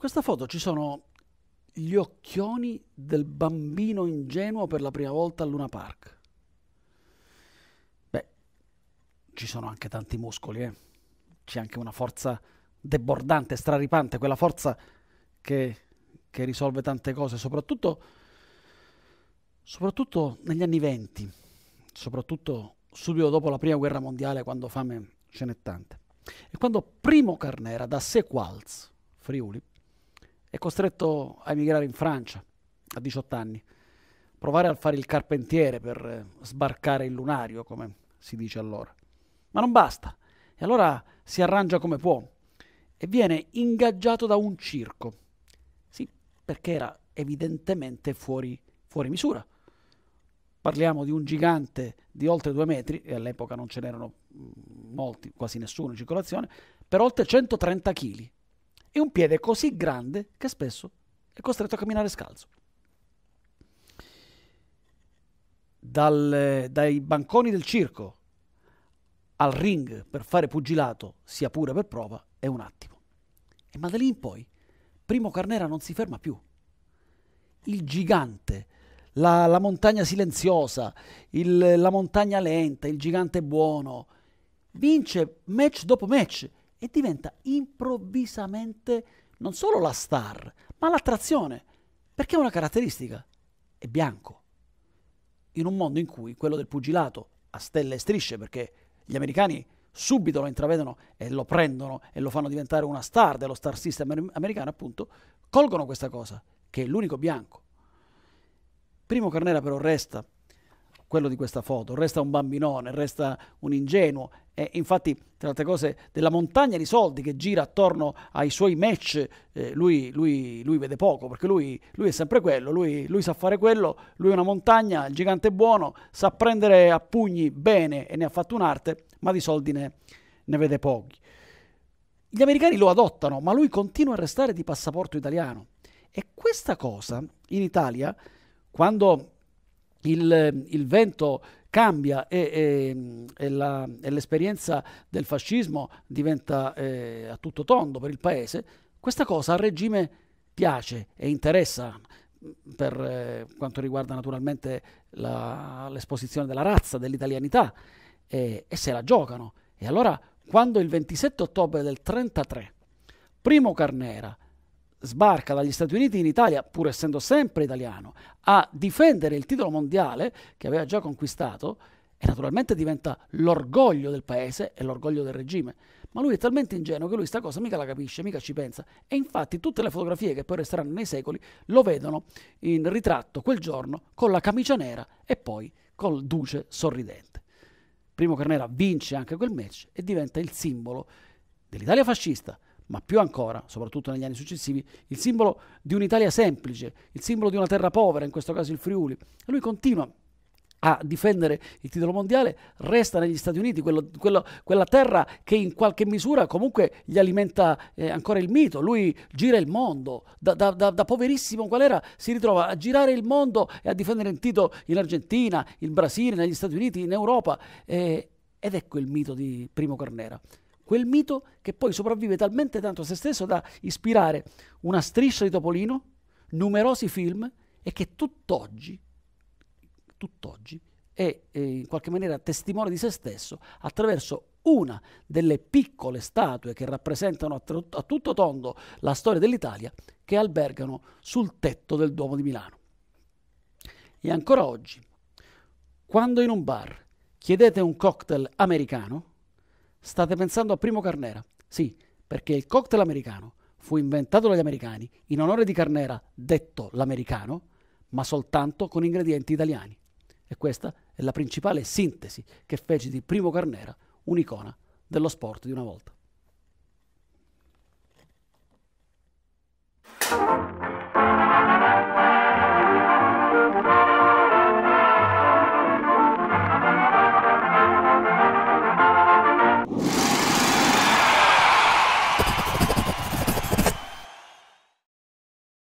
In questa foto ci sono gli occhioni del bambino ingenuo per la prima volta al Luna Park. Beh, ci sono anche tanti muscoli, eh. C'è anche una forza debordante, straripante, quella forza che, che risolve tante cose, soprattutto, soprattutto negli anni venti, soprattutto subito dopo la prima guerra mondiale, quando fame ce n'è tante. E quando Primo Carnera da Sequals, Friuli, è costretto a emigrare in Francia a 18 anni, provare a fare il carpentiere per eh, sbarcare il lunario, come si dice allora. Ma non basta, e allora si arrangia come può e viene ingaggiato da un circo. Sì, perché era evidentemente fuori, fuori misura. Parliamo di un gigante di oltre due metri, e all'epoca non ce n'erano mm, molti, quasi nessuno in circolazione, per oltre 130 kg e un piede così grande che spesso è costretto a camminare scalzo. Dal, dai banconi del circo al ring per fare pugilato, sia pure per prova, è un attimo. E ma da lì in poi, Primo Carnera non si ferma più. Il gigante, la, la montagna silenziosa, il, la montagna lenta, il gigante buono, vince match dopo match e diventa improvvisamente non solo la star, ma l'attrazione, perché è una caratteristica, è bianco. In un mondo in cui quello del pugilato a stelle e strisce, perché gli americani subito lo intravedono e lo prendono e lo fanno diventare una star dello star system americano, appunto, colgono questa cosa, che è l'unico bianco. Primo Carnera però resta quello di questa foto, resta un bambinone, resta un ingenuo. E infatti, tra le altre cose, della montagna di soldi che gira attorno ai suoi match, eh, lui, lui, lui, vede poco, perché lui, lui è sempre quello, lui, sa fare quello, lui è una montagna, il gigante buono, sa prendere a pugni bene e ne ha fatto un'arte, ma di soldi ne, ne vede pochi. Gli americani lo adottano, ma lui continua a restare di passaporto italiano. E questa cosa in Italia, quando il, il vento cambia e, e, e, la, e, l'esperienza del fascismo diventa eh, a tutto tondo per il paese, questa cosa al regime piace e interessa mm, per eh, quanto riguarda naturalmente la, l'esposizione della razza, dell'italianità, eh, e se la giocano. E allora quando il 27 ottobre del 33, primo Carnera, sbarca dagli Stati Uniti in Italia, pur essendo sempre italiano, a difendere il titolo mondiale che aveva già conquistato e naturalmente diventa l'orgoglio del paese e l'orgoglio del regime. Ma lui è talmente ingenuo che lui sta cosa mica la capisce, mica ci pensa. E infatti tutte le fotografie che poi resteranno nei secoli lo vedono in ritratto quel giorno con la camicia nera e poi col duce sorridente. Primo Carnera vince anche quel match e diventa il simbolo dell'Italia fascista, ma più ancora, soprattutto negli anni successivi, il simbolo di un'Italia semplice, il simbolo di una terra povera, in questo caso il Friuli. lui continua a difendere il titolo mondiale, resta negli Stati Uniti, quello, quello, quella terra che in qualche misura comunque gli alimenta eh, ancora il mito, lui gira il mondo, da, da, da, da, poverissimo qual era si ritrova a girare il mondo e a difendere il titolo in Argentina, in Brasile, negli Stati Uniti, in Europa eh, ed ecco il mito di Primo Cornera quel mito che poi sopravvive talmente tanto a se stesso da ispirare una striscia di Topolino, numerosi film e che tutt'oggi, tutt'oggi è eh, in qualche maniera testimone di se stesso attraverso una delle piccole statue che rappresentano a, tr- a tutto tondo la storia dell'Italia che albergano sul tetto del Duomo di Milano. E ancora oggi, quando in un bar chiedete un cocktail americano, State pensando a Primo Carnera? Sì, perché il cocktail americano fu inventato dagli americani in onore di Carnera, detto l'americano, ma soltanto con ingredienti italiani. E questa è la principale sintesi che fece di Primo Carnera un'icona dello sport di una volta.